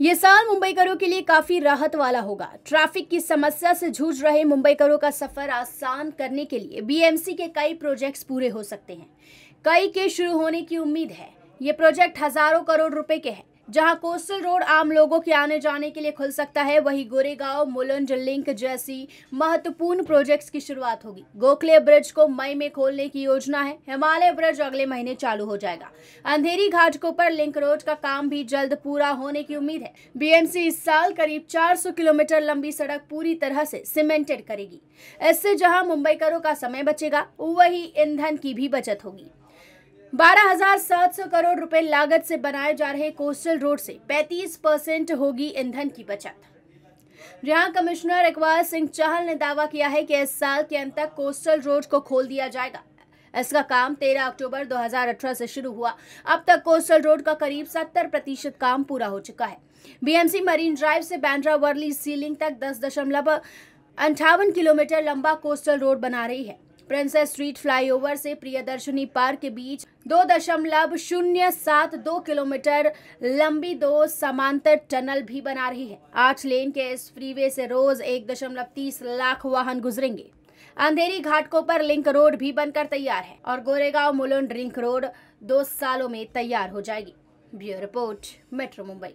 ये साल मुंबई करो के लिए काफी राहत वाला होगा ट्रैफिक की समस्या से जूझ रहे मुंबई करो का सफर आसान करने के लिए बीएमसी के कई प्रोजेक्ट्स पूरे हो सकते हैं कई के शुरू होने की उम्मीद है ये प्रोजेक्ट हजारों करोड़ रुपए के हैं जहां कोस्टल रोड आम लोगों के आने जाने के लिए खुल सकता है वहीं गोरेगांव मुलंज लिंक जैसी महत्वपूर्ण प्रोजेक्ट्स की शुरुआत होगी गोखले ब्रिज को मई में खोलने की योजना है हिमालय ब्रिज अगले महीने चालू हो जाएगा अंधेरी घाट को पर लिंक रोड का काम भी जल्द पूरा होने की उम्मीद है बीएमसी इस साल करीब चार किलोमीटर लंबी सड़क पूरी तरह से सीमेंटेड करेगी इससे जहाँ मुंबईकरों का समय बचेगा वही ईंधन की भी बचत होगी 12,700 करोड़ रुपए लागत से बनाए जा रहे कोस्टल रोड से 35 परसेंट होगी ईंधन की बचत जहां कमिश्नर इकबाल सिंह चहल ने दावा किया है कि इस साल के अंत तक कोस्टल रोड को खोल दिया जाएगा इसका काम 13 अक्टूबर 2018 से शुरू हुआ अब तक कोस्टल रोड का करीब 70 प्रतिशत काम पूरा हो चुका है बीएमसी मरीन ड्राइव से बैंड्रा वर्ली सीलिंग तक दस दशमलव अंठावन किलोमीटर लंबा कोस्टल रोड बना रही है प्रिंसेस स्ट्रीट फ्लाईओवर से प्रियदर्शनी पार्क के बीच दो दशमलव शून्य सात दो किलोमीटर लंबी दो समांतर टनल भी बना रही है आठ लेन के इस फ्रीवे से रोज एक दशमलव तीस लाख वाहन गुजरेंगे अंधेरी घाटकों पर लिंक रोड भी बनकर तैयार है और गोरेगांव मुलुंड लिंक रोड दो सालों में तैयार हो जाएगी ब्यूरो रिपोर्ट मेट्रो मुंबई